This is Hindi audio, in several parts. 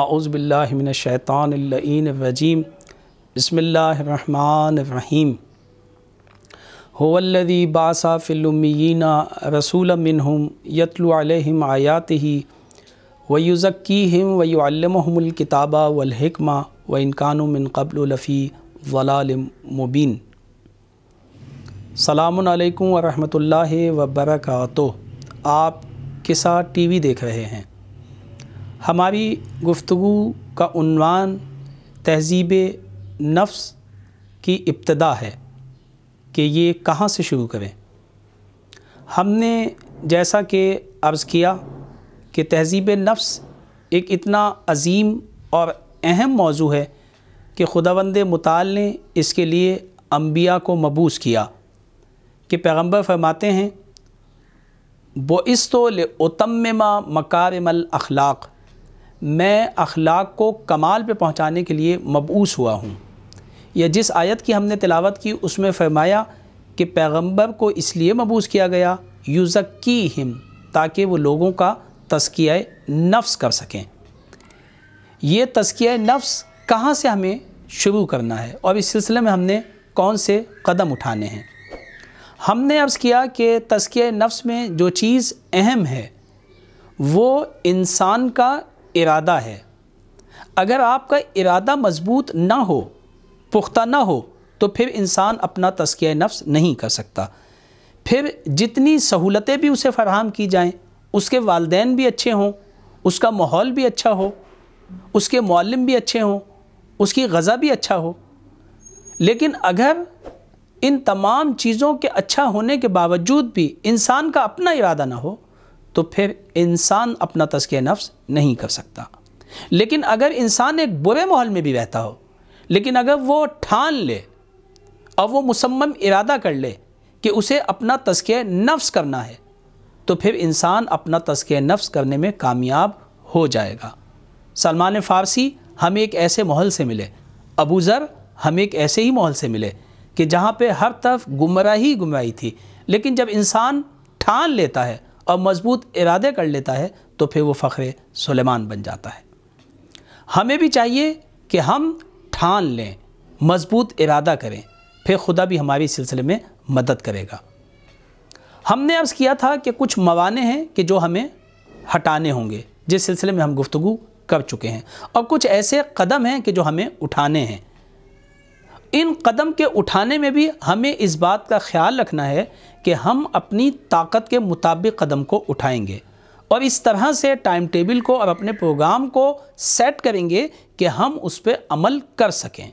आउज़बिल्लिमिनशैतानवजीम बसमीम होवल्लदी बासा बासाफिल्मीना रसूल मिनहम यतलम आयात ही वयुज़क्कीम वयुअलमहमकिताबा वलहकमा व इनकान मिन कबलफ़ी वलालम मुबीन सलामकुम वरहमल वबरक आप किसा टी वी देख रहे हैं हमारी गुफ्तु का तहज़ीब नफ्स की इब्तदा है कि ये कहाँ से शुरू करें हमने जैसा कि अर्ज़ किया कि तहज़ीब नफ्स एक इतना अजीम और अहम मौजू है कि खुदावंद मताल ने इसके लिए अम्बिया को मबूस किया कि पैगम्बर फरमाते हैं बोइस तो ले उतम मकारमल अखलाक़ मैं अखलाक को कमाल पे पहुँचाने के लिए मबूस हुआ हूँ या जिस आयत की हमने तिलावत की उसमें फरमाया कि पैगंबर को इसलिए मबूस किया गया युज़की हिम ताकि वो लोगों का तस्किया नफ्स कर सकें ये तस्किया नफ्स कहाँ से हमें शुरू करना है और इस सिलसिले में हमने कौन से कदम उठाने हैं हमने अर्ज़ किया कि तस्किया नफ्स में जो चीज़ अहम है वो इंसान का इरादा है अगर आपका इरादा मजबूत ना हो पुख्ता ना हो तो फिर इंसान अपना तस्किया नफ्स नहीं कर सकता फिर जितनी सहूलतें भी उसे फराहम की जाएँ उसके वालदेन भी अच्छे हों उसका माहौल भी अच्छा हो उसके मालम भी अच्छे हों उसकी गज़ा भी अच्छा हो लेकिन अगर इन तमाम चीज़ों के अच्छा होने के बावजूद भी इंसान का अपना इरादा ना हो तो फिर इंसान अपना तस्किय नफ्स नहीं कर सकता लेकिन अगर इंसान एक बुरे माहौल में भी रहता हो लेकिन अगर वो ठान ले और वो मुसम्म इरादा कर ले कि उसे अपना तस्किय नफ्स करना है तो फिर इंसान अपना तस्किय नफ्स करने में कामयाब हो जाएगा सलमान फ़ारसी हमें एक ऐसे माहौल से मिले अबू ज़र हमें एक ऐसे ही माहौल से मिले कि जहाँ पे हर तरफ गुमराही गुमराही थी लेकिन जब इंसान ठान लेता है और मजबूत इरादे कर लेता है तो फिर वो फख्र सुलेमान बन जाता है हमें भी चाहिए कि हम ठान लें मजबूत इरादा करें फिर खुदा भी हमारी सिलसिले में मदद करेगा हमने अर्ज़ किया था कि कुछ मवाने हैं कि जो हमें हटाने होंगे जिस सिलसिले में हम गुफ्तु कर चुके हैं और कुछ ऐसे कदम हैं कि जो हमें उठाने हैं इन कदम के उठाने में भी हमें इस बात का ख्याल रखना है कि हम अपनी ताकत के मुताबिक कदम को उठाएंगे और इस तरह से टाइम टेबल को और अपने प्रोग्राम को सेट करेंगे कि हम उस पर अमल कर सकें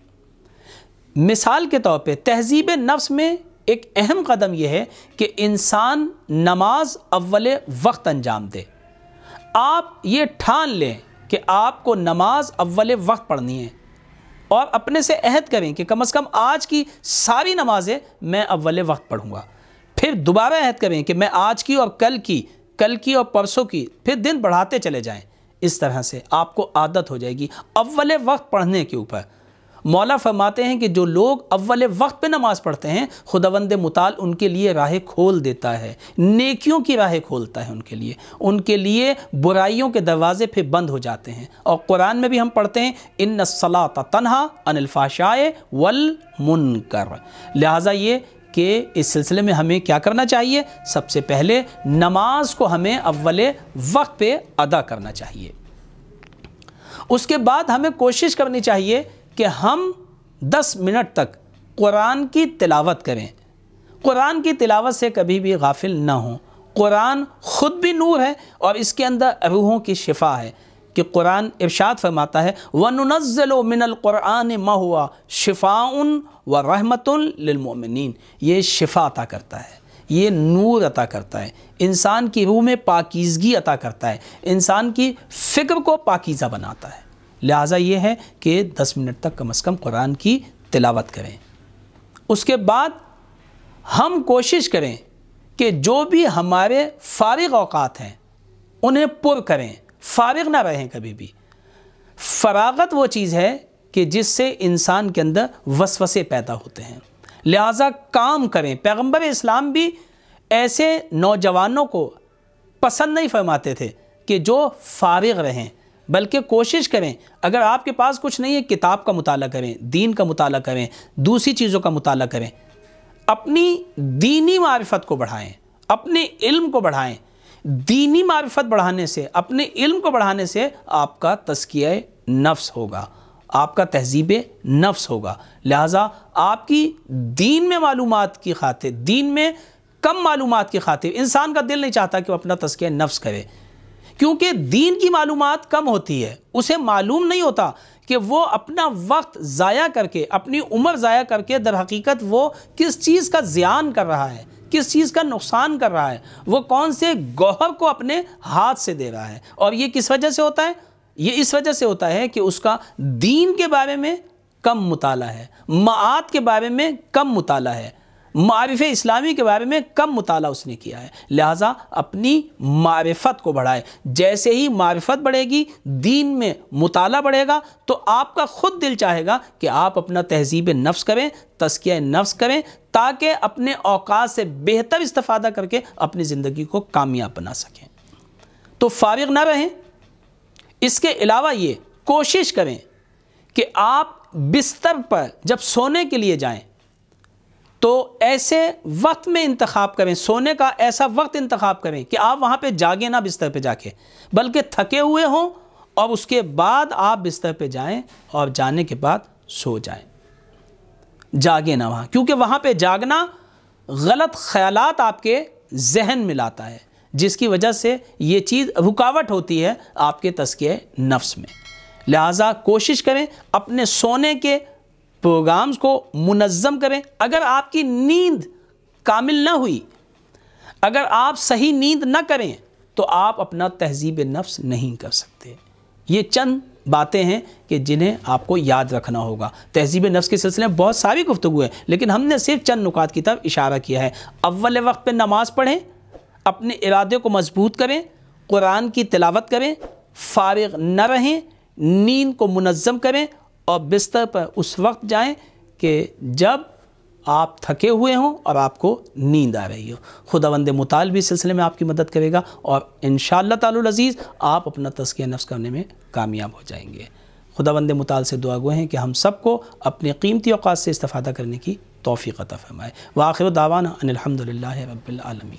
मिसाल के तौर पे तहजीब नफ्स में एक अहम कदम यह है कि इंसान नमाज अव्वल वक्त अंजाम दे आप ये ठान लें कि आपको नमाज अव्वल वक्त पढ़नी है और अपने से अहद करें कि कम अज़ कम आज की सारी नमाजें मैं अव्वल वक्त पढ़ूँगा फिर दोबारा अहद करें कि मैं आज की और कल की कल की और परसों की फिर दिन बढ़ाते चले जाएँ इस तरह से आपको आदत हो जाएगी अव्वल वक्त पढ़ने के ऊपर मौला फरमाते हैं कि जो लोग अव्वल वक्त पे नमाज़ पढ़ते हैं खुदावंद मुताल उनके लिए राह खोल देता है नेकियों की राह खोलता है उनके लिए उनके लिए बुराइयों के दरवाजे फिर बंद हो जाते हैं और कुरान में भी हम पढ़ते हैं इन सला तनहा अनिलफाशाए वल मुनकर लिहाजा ये कि इस सिलसिले में हमें क्या करना चाहिए सबसे पहले नमाज को हमें अव्वल वक्त पे अदा करना चाहिए उसके बाद हमें कोशिश करनी चाहिए कि हम 10 मिनट तक कुरान की तिलावत करें कुरान की तिलावत से कभी भी गाफिल ना हों कुरान ख़ुद भी नूर है और इसके अंदर रूहों की शिफा है कि कुरान इरशाद फरमाता है वनज़ल मिनलक़ुरान मा हुआ शिफाउन व रहमतमिन ये शिफा अता करता है ये नूर अता करता है इंसान की रूह में पाकिजगी अता करता है इंसान की फ़िक्र को पाकिज़ा बनाता है लिहाजा ये है कि दस मिनट तक कम अज़ कम कुरान की तिलावत करें उसके बाद हम कोशिश करें कि जो भी हमारे फारग अवकात हैं उन्हें पुर करें फारग ना रहें कभी भी फरागत वो चीज़ है कि जिससे इंसान के अंदर वसवसे पैदा होते हैं लिहाजा काम करें पैगंबर इस्लाम भी ऐसे नौजवानों को पसंद नहीं फरमाते थे कि जो फारग रहें बल्कि कोशिश करें अगर आपके पास कुछ नहीं है किताब का मुताल करें दीन का मुताल करें दूसरी चीज़ों का मुताल करें अपनी दीनी मार्फत को बढ़ाएं अपने इल्म को बढ़ाएं दीनी मार्फत बढ़ाने से अपने इल्म को बढ़ाने से आपका तस्किया नफ्स होगा आपका तहजीब नफ्स होगा लिहाजा आपकी दीन में मालूम की खातिर दीन में कम मालूम की खातिर इंसान का दिल नहीं चाहता कि वह अपना तस्किया नफ्स करे क्योंकि दीन की मालूम कम होती है उसे मालूम नहीं होता कि वो अपना वक्त ज़ाया करके अपनी उम्र ज़ाया करके दर हकीकत वो किस चीज़ का ज्यान कर रहा है किस चीज़ का नुकसान कर रहा है वो कौन से गौहर को अपने हाथ से दे रहा है और ये किस वजह से होता है ये इस वजह से होता है कि उसका दीन के बारे में कम मुताला है मात के बारे में कम मुताला है मारफ़ इस्लामी के बारे में कम मुताल उसने किया है लिहाजा अपनी मारफत को बढ़ाए जैसे ही मारफत बढ़ेगी दीन में मताल बढ़ेगा तो आपका ख़ुद दिल चाहेगा कि आप अपना तहजीब नफ्स करें तस्किया नफ्स करें ताकि अपने अवकात से बेहतर इस्तफादा करके अपनी ज़िंदगी को कामयाब बना सकें तो फारिग ना रहें इसके अलावा ये कोशिश करें कि आप बिस्तर पर जब सोने के लिए जाएं तो ऐसे वक्त में इंतखब करें सोने का ऐसा वक्त इंतखब करें कि आप वहाँ पर जागे ना बिस्तर पर जाके बल्कि थके हुए हों और उसके बाद आप बिस्तर पर जाएँ और जाने के बाद सो जाए जागे ना वहाँ क्योंकि वहाँ पर जागना गलत ख्याल आपके जहन में लाता है जिसकी वजह से ये चीज़ रुकावट होती है आपके तस्के नफ्स में लिहाजा कोशिश करें अपने सोने के प्रोग्राम्स को मुनज़म करें अगर आपकी नींद कामिल ना हुई अगर आप सही नींद ना करें तो आप अपना तहजीब नफ्स नहीं कर सकते ये चंद बातें हैं कि जिन्हें आपको याद रखना होगा तहजीब नफ्स के सिलसिले में बहुत सारी गुफ्तु है लेकिन हमने सिर्फ चंद नुकात की तरफ इशारा किया है अव्वल वक्त पर नमाज़ पढ़ें अपने इरादे को मजबूत करें कुरान की तिलावत करें फारग न रहें नींद को मुनज़म करें और बिस्तर पर उस वक्त जाएं कि जब आप थके हुए हों और आपको नींद आ रही हो खुदा वंद मुताल भी सिलसिले में आपकी मदद करेगा और इन अजीज़ आप अपना तस्किया नफ्स करने में कामयाब हो जाएंगे खुदा वंद मुताल से दुआ गो हैं कि हम सबको अपने कीमती अवकात से इस्ता करने की तोफ़ी अता फ़रमाए व आखिर दावाना अनिलहमदिल्ला रबालमीन